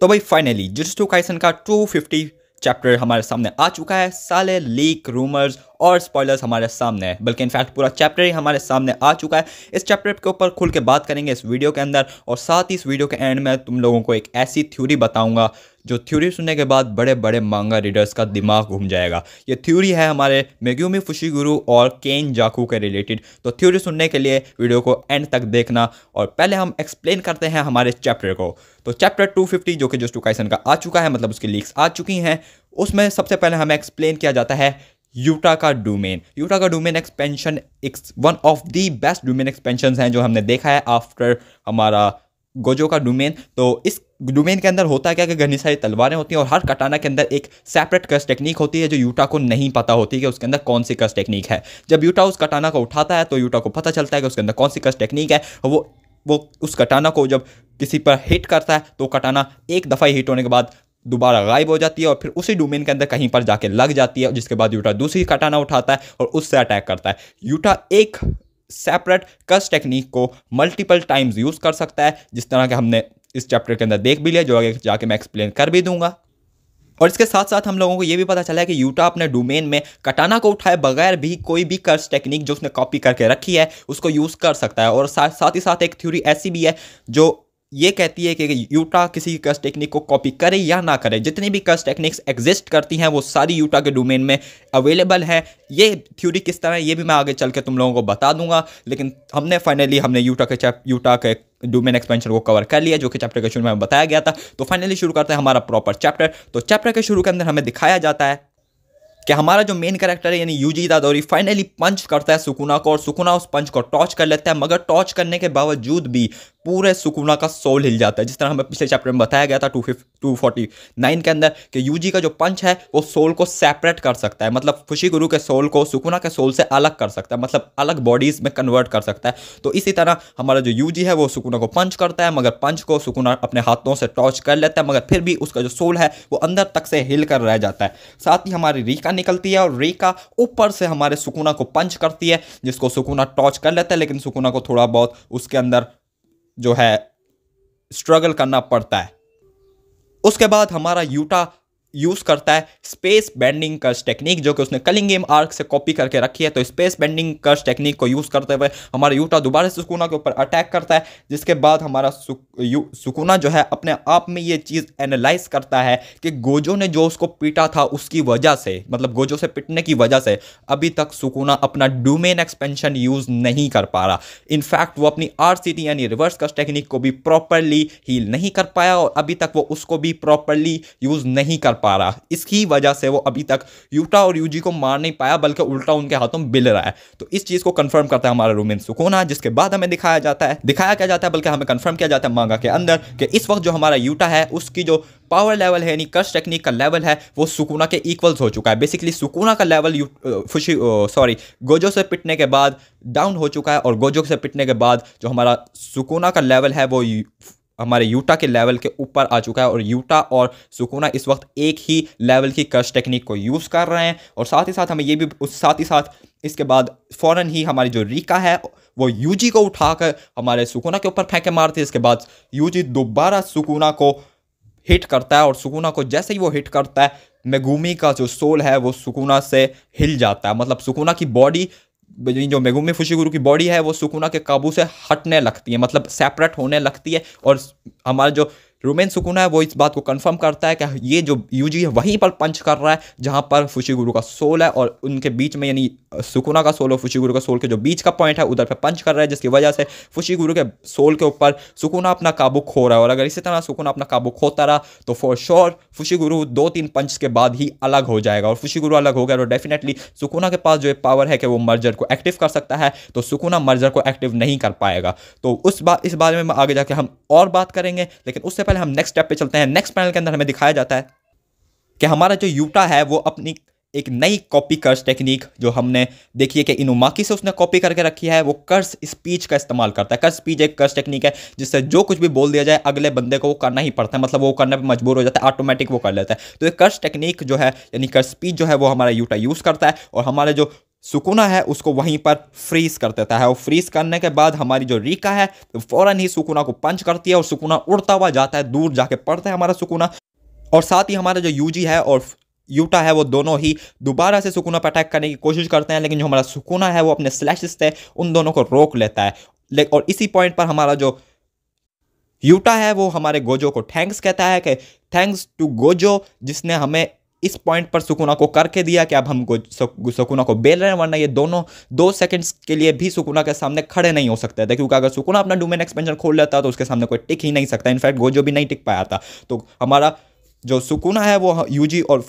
तो भाई finally jujutsu Kaisen का 250 चैप्टर हमारे सामने आ चुका है साले लीक रूमर्स और स्पॉयलर्स हमारे सामने है बल्कि इनफैक्ट पूरा चैप्टर ही हमारे सामने आ चुका है इस चैप्टर के ऊपर खुल के बात करेंगे इस वीडियो के अंदर और साथ ही इस वीडियो के एंड में तुम लोगों को एक ऐसी थ्योरी बताऊंगा जो थ्योरी सुनने के बाद बड़े बड़े मांगा रीडर्स का दिमाग घूम जाएगा ये थ्योरी है हमारे मेग्यूमी गुरु और केन जाकू के रिलेटेड तो थ्योरी सुनने के लिए वीडियो को एंड तक देखना और पहले हम एक्सप्लेन करते हैं हमारे चैप्टर को तो चैप्टर 250 जो कि जो टूकाइसन का आ चुका है मतलब उसकी लीक्स आ चुकी हैं उसमें सबसे पहले हमें एक्सप्लेन किया जाता है यूटा का डोमेन यूटा का domain expansion one of the best domain expansion हैं जो हमने देखा है आफ्टर हमारा गोजो का डोमेन तो इस डोमेन के अंदर होता है क्या कि घनी सारी तलवारें होती हैं और हर कटाना के अंदर एक सेपरेट कस टेक्निक होती है जो यूटा को नहीं पता होती कि उसके अंदर कौन सी कस टेक्निक है जब यूटा उस कटाना को उठाता है तो यूटा को पता चलता है कि उसके अंदर कौन सी कस टेक्निक है वो वो उस कटाना को जब किसी पर हिट करता है तो कटाना एक दफ़ा हिट होने के बाद दोबारा गायब हो जाती है और फिर उसी डोमेन के अंदर कहीं पर जाके लग जाती है जिसके बाद यूटा दूसरी कटाना उठाता है और उससे अटैक करता है यूटा एक सेपरेट कस टेक्निक को मल्टीपल टाइम्स यूज़ कर सकता है जिस तरह के हमने इस चैप्टर के अंदर देख भी लिया जो आगे जाके मैं एक्सप्लेन कर भी दूंगा और इसके साथ साथ हम लोगों को ये भी पता चला है कि यूटा अपने डोमेन में कटाना को उठाए बगैर भी कोई भी कर्ज टेक्निक जो उसने कॉपी करके रखी है उसको यूज़ कर सकता है और साथ साथ ही साथ एक थ्योरी ऐसी भी है जो ये कहती है कि यूटा किसी कस टेक्निक को कॉपी करे या ना करे जितनी भी कस टेक्निक्स एग्जिस्ट करती हैं वो सारी यूटा के डोमेन में अवेलेबल हैं ये थ्योरी किस तरह है ये भी मैं आगे चल के तुम लोगों को बता दूंगा लेकिन हमने फाइनली हमने यूटा के चैप यूटा के डोमेन एक्सपेंशन को कवर कर लिया जो कि चैप्टर के शुरू में बताया गया था तो फाइनली शुरू करते हैं हमारा प्रॉपर चैप्टर तो चैप्टर के शुरू के अंदर हमें दिखाया जाता है कि हमारा जो मेन कैरेक्टर है यानी यूजी दादोरी फाइनली पंच करता है सुकुना को और सुकुना उस पंच को टॉर्च कर लेता है मगर टॉच करने के बावजूद भी पूरे सुकुना का सोल हिल जाता है जिस तरह हमें पिछले चैप्टर में बताया गया था two fifty two forty nine के अंदर कि यूजी का जो पंच है वो सोल को सेपरेट कर सकता है मतलब खुशी गुरु के सोल को सुकुना के सोल से अलग कर सकता है मतलब अलग बॉडीज में कन्वर्ट कर सकता है तो इसी तरह हमारा जो यूजी है वो सुकुना को पंच करता है मगर पंच को सुकुना अपने हाथों से टॉर्च कर लेता है मगर फिर भी उसका जो सोल है वो अंदर तक से हिल कर रह जाता है साथ ही हमारी रीका निकलती है और रीका ऊपर से हमारे सुकुना को पंच करती है जिसको सुकुना टॉर्च कर लेता है लेकिन सुकुना को थोड़ा बहुत उसके अंदर जो है स्ट्रगल करना पड़ता है उसके बाद हमारा यूटा यूज़ करता है स्पेस बेंडिंग कर्स टेक्निक जो कि उसने कलिंग गेम आर्क से कॉपी करके रखी है तो स्पेस बेंडिंग कर्स टेक्निक को यूज़ करते हुए हमारा यूटा दोबारा से सुकूना के ऊपर अटैक करता है जिसके बाद हमारा सुकूना जो है अपने आप में ये चीज़ एनालाइज करता है कि गोजो ने जो उसको पीटा था उसकी वजह से मतलब गोजो से पिटने की वजह से अभी तक सुकूना अपना डोमेन एक्सपेंशन यूज़ नहीं कर पा रहा इनफैक्ट वो अपनी आर यानी रिवर्स कर्स टेक्निक को भी प्रॉपरली हील नहीं कर पाया और अभी तक वो उसको भी प्रॉपरली यूज़ नहीं कर पा रहा इसकी वजह से वो अभी तक यूटा और यूजी को मार नहीं पाया बल्कि उल्टा उनके हाथों में बिल रहा है तो इस चीज़ को कंफर्म करता है हमारा रोमिन सुकोना जिसके बाद हमें दिखाया जाता है दिखाया क्या जाता है बल्कि हमें कंफर्म किया जाता है मांगा के अंदर कि इस वक्त जो हमारा यूटा है उसकी जो पावर लेवल है यानी कर्ज टेक्निक का लेवल है वो सुकूना के इक्वल्स हो चुका है बेसिकली सुकूना का लेवल खुशी सॉरी गोजो से पिटने के बाद डाउन हो चुका है और गोजो से पिटने के बाद जो हमारा सुकूना का लेवल है वो हमारे यूटा के लेवल के ऊपर आ चुका है और यूटा और सुकुना इस वक्त एक ही लेवल की कर्ज टेक्निक को यूज़ कर रहे हैं और साथ ही साथ हमें ये भी उस साथ ही साथ इसके बाद फ़ौरन ही हमारी जो रीका है वो यूजी को उठाकर हमारे सुकुना के ऊपर फेंके मारती है इसके बाद यूजी दोबारा सुकुना को हिट करता है और सुकुना को जैसे ही वो हिट करता है मेगूमी का जो सोल है वो सुकुना से हिल जाता है मतलब सुकुना की बॉडी जो मेगुमी फुशीगुरु की बॉडी है वो सुकुना के काबू से हटने लगती है मतलब सेपरेट होने लगती है और हमारा जो रोमेन सुकुना है वो इस बात को कंफर्म करता है कि ये जो यूजी है वहीं पर पंच कर रहा है जहाँ पर फुशी गुरु का सोल है और उनके बीच में यानी सुकुना का सोल और गुरु का सोल के जो बीच का पॉइंट है उधर पर पंच कर रहा है जिसकी वजह से फुशी गुरु के सोल के ऊपर सुकुना अपना काबू खो रहा है और अगर इसी तरह सुकुना अपना काबू खोता रहा तो फॉर श्योर फुशी गुरु दो तीन पंच के बाद ही अलग हो जाएगा और फुशी गुरु अलग हो गया और डेफिनेटली सुकुना के पास जो पावर है कि वो मर्जर को एक्टिव कर सकता है तो सुकुना मर्जर को एक्टिव नहीं कर पाएगा तो उस बात इस बारे में आगे जाके हम और बात करेंगे लेकिन उससे पहले हम नेक्स्ट स्टेप पे चलते हैं नेक्स्ट पैनल के अंदर हमें दिखाया जाता है कि हमारा जो यूटा है वो अपनी एक नई कॉपी कर्स टेक्निक जो हमने देखिए कि इनोमाकी से उसने कॉपी करके रखी है वो कर्स स्पीच का इस्तेमाल करता है कर्स स्पीच एक कर्स टेक्निक है जिससे जो कुछ भी बोल दिया जाए अगले बंदे को वो करना ही पड़ता है मतलब वो करने पर मजबूर हो जाता है ऑटोमेटिक वो कर लेता है तो ये कर्स टेक्निक जो है यानी कर्स स्पीच जो है वो हमारा यूटा यूज़ करता है और हमारे जो सुकुना है उसको वहीं पर फ्रीज कर देता है और फ्रीज करने के बाद हमारी जो रीका है तो फौरन ही सुकुना को पंच करती है और सुकुना उड़ता हुआ जाता है दूर जाके पड़ता है हमारा सुकुना और साथ ही हमारा जो यूजी है और यूटा है वो दोनों ही दोबारा से सुकुना पर अटैक करने की कोशिश करते हैं लेकिन जो हमारा सुकुना है वो अपने स्लैशेस थे उन दोनों को रोक लेता है ले और इसी पॉइंट पर हमारा जो यूटा है वो हमारे गोजो को थैंक्स कहता है कि थैंक्स टू गोजो जिसने हमें इस पॉइंट पर सुकुना को करके दिया कि अब हम सुकुना को बेल रहे हैं वरना ये दोनों दो सेकंड्स के लिए भी सुकुना के सामने खड़े नहीं हो सकते थे क्योंकि अगर सुकुना अपना डोमेन एक्सपेंशन खोल लेता तो उसके सामने कोई टिक ही नहीं सकता इनफैक्ट गोजो भी नहीं टिक पाया था तो हमारा जो सुकुना है वो यूजी और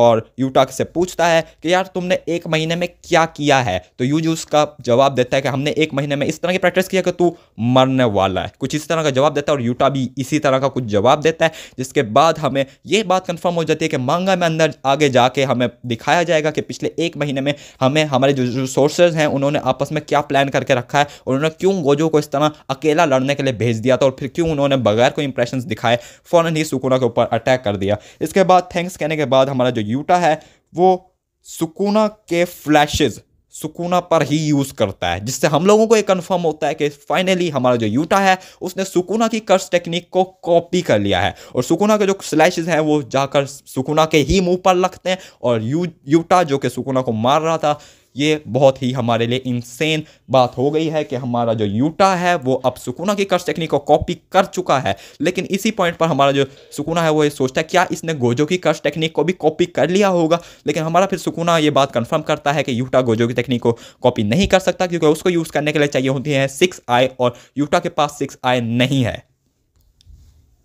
और यूटा से पूछता है कि यार तुमने एक महीने में क्या किया है तो यूज उसका जवाब देता है कि हमने एक महीने में इस तरह की प्रैक्टिस किया कि तू मरने वाला है कुछ इस तरह का जवाब देता है और यूटा भी इसी तरह का कुछ जवाब देता है जिसके बाद हमें ये बात कन्फर्म हो जाती है कि मांगा में अंदर आगे जाके हमें दिखाया जाएगा कि पिछले एक महीने में हमें हमारे जो रिसोर्सेज हैं उन्होंने आपस में क्या प्लान करके रखा है उन्होंने क्यों गोजो को इस तरह अकेला लड़ने के लिए भेज दिया था और फिर क्यों उन्होंने बगैर कोई इंप्रेशन दिखाए फ़ौरन ही सुकुना के ऊपर अटैक कर दिया इसके बाद थैंक्स कहने के बाद हमारा जो यूटा है वो सुकूना के फ्लैशेज़ सुकूना पर ही यूज़ करता है जिससे हम लोगों को ये कंफर्म होता है कि फाइनली हमारा जो यूटा है उसने सुकूना की कर्स टेक्निक को कॉपी कर लिया है और सुकूना के जो स्लैशेज हैं वो जाकर सुकूना के ही मुंह पर लगते हैं और यू यूटा जो कि सुकूना को मार रहा था ये बहुत ही हमारे लिए इंसेन बात हो गई है कि हमारा जो यूटा है वो अब सुकुना की कर्ज टेक्निक को कॉपी कर चुका है लेकिन इसी पॉइंट पर हमारा जो सुकुना है वो ये सोचता है क्या इसने गोजो की कर्ज टेक्निक को भी कॉपी कर लिया होगा लेकिन हमारा फिर सुकुना ये बात कन्फर्म करता है कि यूटा गोजो की टेक्निक को कॉपी नहीं कर सकता क्योंकि उसको यूज़ करने के लिए चाहिए होती है सिक्स आई और यूटा के पास सिक्स आई नहीं है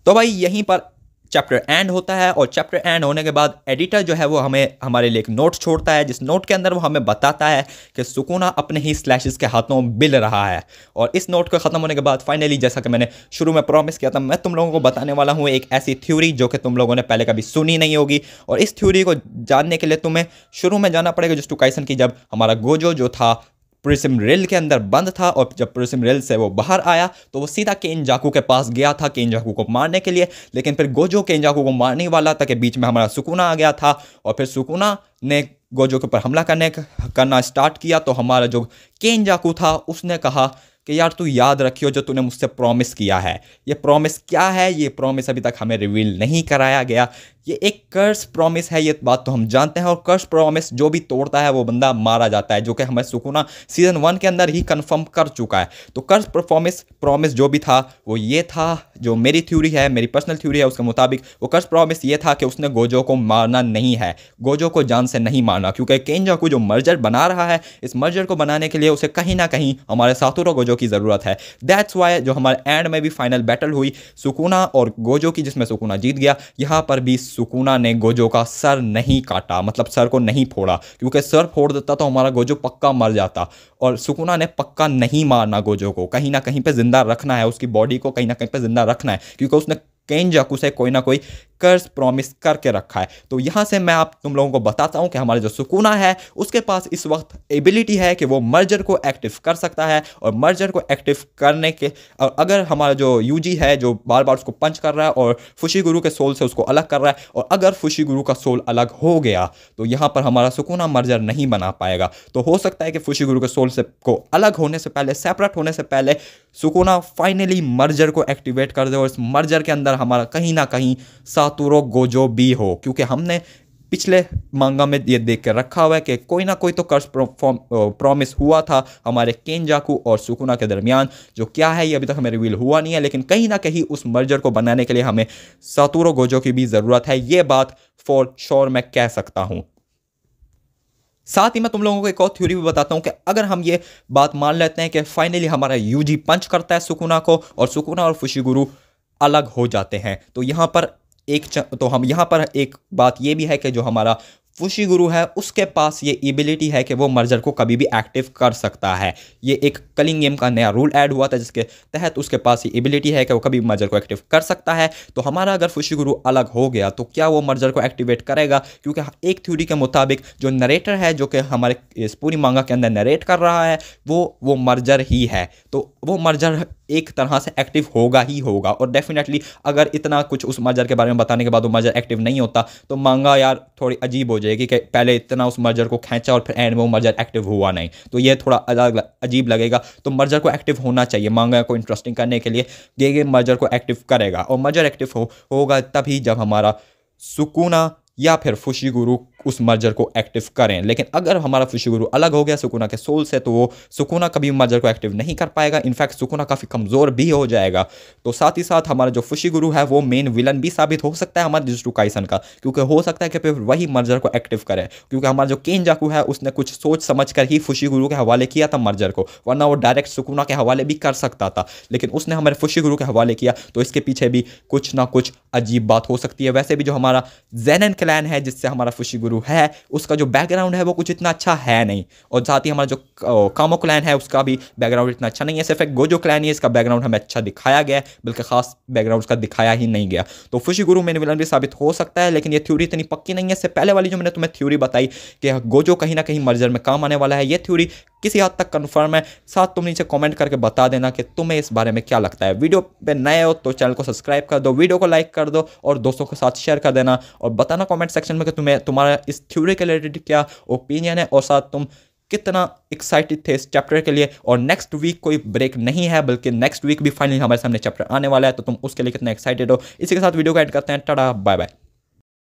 तो भाई यहीं पर चैप्टर एंड होता है और चैप्टर एंड होने के बाद एडिटर जो है वो हमें हमारे लिए एक नोट छोड़ता है जिस नोट के अंदर वो हमें बताता है कि सुकूना अपने ही स्लैशेस के हाथों मिल रहा है और इस नोट के ख़त्म होने के बाद फाइनली जैसा कि मैंने शुरू में प्रॉमिस किया था मैं तुम लोगों को बताने वाला हूँ एक ऐसी थ्योरी जो कि तुम लोगों ने पहले कभी सुनी नहीं होगी और इस थ्योरी को जानने के लिए तुम्हें शुरू में जाना पड़ेगा जिस टू की जब हमारा गोजो जो था प्रिसम रेल के अंदर बंद था और जब प्रिसम रेल से वो बाहर आया तो वो सीधा केन जाकू के पास गया था केन जाकू को मारने के लिए लेकिन फिर गोजो केन जाकू को मारने वाला था कि बीच में हमारा सुकुना आ गया था और फिर सुकुना ने गोजो के ऊपर हमला करने करना स्टार्ट किया तो हमारा जो केन जाकू था उसने कहा कि यार तू याद रखियो जो तूने मुझसे प्रॉमिस किया है ये प्रॉमिस क्या है ये प्रॉमिस अभी तक हमें रिवील नहीं कराया गया ये एक कर्स प्रॉमिस है ये बात तो हम जानते हैं और कर्स प्रॉमिस जो भी तोड़ता है वो बंदा मारा जाता है जो कि हमें सुकुना सीजन वन के अंदर ही कंफर्म कर चुका है तो कर्स परफॉर्मेंस प्रॉमिस जो भी था वो ये था जो मेरी थ्योरी है मेरी पर्सनल थ्योरी है उसके मुताबिक वो कर्स प्रॉमिस ये था कि उसने गोजो को मारना नहीं है गोजो को जान से नहीं मारना क्योंकि केंजा को जो मर्जर बना रहा है इस मर्जर को बनाने के लिए उसे कहीं ना कहीं हमारे सातुरो गोजो की ज़रूरत है दैट्स वाई जो हमारे एंड में भी फाइनल बैटल हुई सुकुना और गोजो की जिसमें सुकुना जीत गया यहाँ पर भी सुकुना ने गोजो का सर नहीं काटा मतलब सर को नहीं फोड़ा क्योंकि सर फोड़ देता तो हमारा गोजो पक्का मर जाता और सुकुना ने पक्का नहीं मारना गोजो को कहीं ना कहीं पे ज़िंदा रखना है उसकी बॉडी को कहीं ना कहीं पे जिंदा रखना है क्योंकि उसने केंजाकू से कोई ना कोई कर्ज प्रॉमिस करके रखा है तो यहाँ से मैं आप तुम लोगों को बताता हूँ कि हमारा जो सुकूना है उसके पास इस वक्त एबिलिटी है कि वो मर्जर को एक्टिव कर सकता है और मर्जर को एक्टिव करने के और अगर हमारा जो यू है जो बार बार उसको पंच कर रहा है और फुशी गुरु के सोल से उसको अलग कर रहा है और अगर फुशी गुरु का सोल अलग हो गया तो यहाँ पर हमारा सुकूना मर्जर नहीं बना पाएगा तो हो सकता है कि फुशी गुरु के सोल से को अलग होने से पहले सेपरेट होने से पहले सुकूना फाइनली मर्जर को एक्टिवेट कर दे और इस मर्जर के अंदर हमारा कहीं ना कहीं सा सातुरो गोजो बी हो क्योंकि हमने पिछले मांगा में ये देख कर रखा हुआ है कि कोई ना कोई तो कर्ज प्रॉमिस हुआ था हमारे केंजाकू और सुकुना के दरमियान जो क्या है ये अभी तक हमें रिवील हुआ नहीं है लेकिन कहीं ना कहीं उस मर्जर को बनाने के लिए हमें सातुरो गोजो की भी ज़रूरत है ये बात फॉर श्योर मैं कह सकता हूँ साथ ही मैं तुम लोगों को एक और थ्योरी भी बताता हूँ कि अगर हम ये बात मान लेते हैं कि फाइनली हमारा यूजी पंच करता है सुकुना को और सुकुना और फुशी गुरु अलग हो जाते हैं तो यहाँ पर एक च तो हम यहाँ पर एक बात ये भी है कि जो हमारा फुशी गुरु है उसके पास ये एबिलिटी है कि वो मर्जर को कभी भी एक्टिव कर सकता है ये एक कलिंग गेम का नया रूल ऐड हुआ था जिसके तहत उसके पास ये एबिलिटी है कि वो कभी मर्जर को एक्टिव कर सकता है तो हमारा अगर फुशी गुरु अलग हो गया तो क्या वो मर्जर को एक्टिवेट करेगा क्योंकि एक थ्योरी के मुताबिक जो नरेटर है जो कि हमारे इस पूरी मांगा के अंदर नरेट कर रहा है वो वो मर्जर ही है तो वो मर्जर एक तरह से एक्टिव होगा ही होगा और डेफिनेटली अगर इतना कुछ उस मर्जर के बारे में बताने के बाद वो मर्जर एक्टिव नहीं होता तो मांगा यार थोड़ी अजीब हो जाएगी कि पहले इतना उस मर्जर को खींचा और फिर एंड में वो मर्जर एक्टिव हुआ नहीं तो ये थोड़ा अजीब लगेगा तो मर्जर को एक्टिव होना चाहिए मांगा को इंटरेस्टिंग करने के लिए ये ये मर्जर को एक्टिव करेगा और मर्जर एक्टिव हो, होगा तभी जब हमारा सुकूना या फिर फुशी गुरु उस मर्जर को एक्टिव करें लेकिन अगर हमारा गुरु अलग हो गया सुकुना के सोल से तो वो सुकुना कभी मर्जर को एक्टिव नहीं कर पाएगा इनफैक्ट सुकुना काफ़ी कमज़ोर भी हो जाएगा तो साथ ही साथ हमारा जो गुरु है वो मेन विलन भी साबित हो सकता है हमारे जिस्टू काइसन का क्योंकि हो सकता है कि फिर वही मर्जर को एक्टिव करे क्योंकि हमारा जो केन जाकू है उसने कुछ सोच समझ कर ही गुरु के हवाले किया था मर्जर को वरना वो डायरेक्ट सुकुना के हवाले भी कर सकता था लेकिन उसने हमारे गुरु के हवाले किया तो इसके पीछे भी कुछ ना कुछ अजीब बात हो सकती है वैसे भी जो हमारा जैनन क्लैन है जिससे हमारा गुरु गुरु है उसका जो बैकग्राउंड है वो कुछ इतना अच्छा है नहीं और साथ ही हमारा जो कामो क्लैन है उसका भी बैकग्राउंड इतना अच्छा नहीं है सिर्फ एक गोजो क्लैन ही इसका बैकग्राउंड हमें अच्छा दिखाया गया बल्कि खास बैकग्राउंड उसका दिखाया ही नहीं गया तो फुशी गुरु मेन विलन भी साबित हो सकता है लेकिन ये थ्योरी इतनी पक्की नहीं है इससे पहले वाली जो मैंने तुम्हें थ्योरी बताई कि गोजो कहीं ना कहीं मर्जर में काम आने वाला है ये थ्योरी किसी हद तक कन्फर्म है साथ तुम नीचे कमेंट करके बता देना कि तुम्हें इस बारे में क्या लगता है वीडियो पे नए हो तो चैनल को सब्सक्राइब कर दो वीडियो को लाइक कर दो और दोस्तों के साथ शेयर कर देना और बताना कमेंट सेक्शन में कि तुम्हें तुम्हारा इस थ्योरी के रिलेटेड क्या ओपिनियन है और साथ तुम कितना एक्साइटेड थे इस चैप्टर के लिए और नेक्स्ट वीक कोई ब्रेक नहीं है बल्कि नेक्स्ट वीक भी फाइनली हमारे सामने चैप्टर आने वाला है तो तुम उसके लिए कितना एक्साइटेड हो इसी के साथ वीडियो को एड करते हैं टाटा बाय बाय